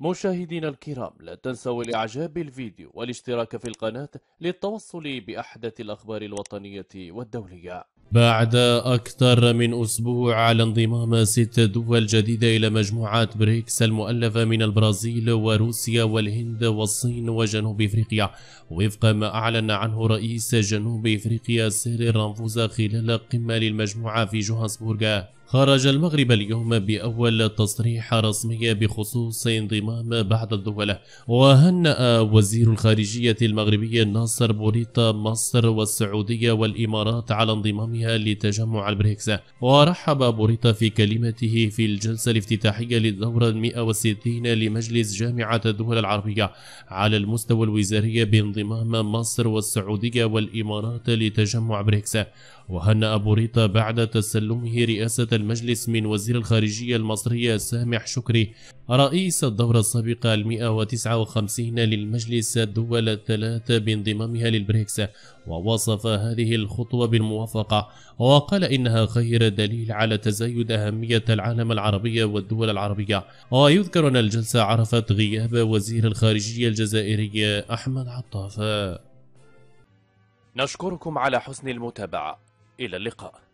مشاهدينا الكرام لا تنسوا الإعجاب بالفيديو والاشتراك في القناة للتوصل بأحدث الأخبار الوطنية والدولية بعد أكثر من أسبوع على انضمام ست دول جديدة إلى مجموعات بريكس المؤلفة من البرازيل وروسيا والهند والصين وجنوب إفريقيا وفق ما أعلن عنه رئيس جنوب إفريقيا سيري رامفوزا خلال قمة للمجموعة في جوهانسبورغ خرج المغرب اليوم بأول تصريح رسمي بخصوص انضمام بعض الدول وهنأ وزير الخارجية المغربي ناصر بوريطة مصر والسعودية والإمارات على انضمامها لتجمع البريكس ورحب بوريطة في كلمته في الجلسة الافتتاحية للدورة 160 لمجلس جامعة الدول العربية على المستوى الوزاري بانضمام مصر والسعودية والإمارات لتجمع بريكس وهنأ بوريطة بعد تسلمه رئاسة المجلس من وزير الخارجية المصرية سامح شكري رئيس الدورة السابقة الـ 159 للمجلس الدول الثلاثة بانضمامها للبريكس ووصف هذه الخطوة بالموافقة وقال إنها خير دليل على تزايد أهمية العالم العربي والدول العربية ويذكر أن الجلسة عرفت غياب وزير الخارجية الجزائري أحمد عطاف نشكركم على حسن المتابعة إلى اللقاء